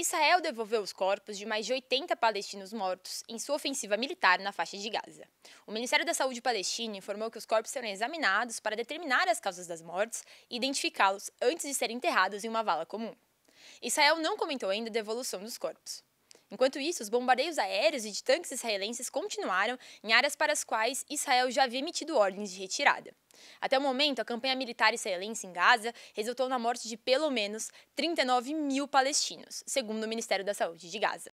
Israel devolveu os corpos de mais de 80 palestinos mortos em sua ofensiva militar na faixa de Gaza. O Ministério da Saúde palestino informou que os corpos serão examinados para determinar as causas das mortes e identificá-los antes de serem enterrados em uma vala comum. Israel não comentou ainda a devolução dos corpos. Enquanto isso, os bombardeios aéreos e de tanques israelenses continuaram em áreas para as quais Israel já havia emitido ordens de retirada. Até o momento, a campanha militar israelense em Gaza resultou na morte de pelo menos 39 mil palestinos, segundo o Ministério da Saúde de Gaza.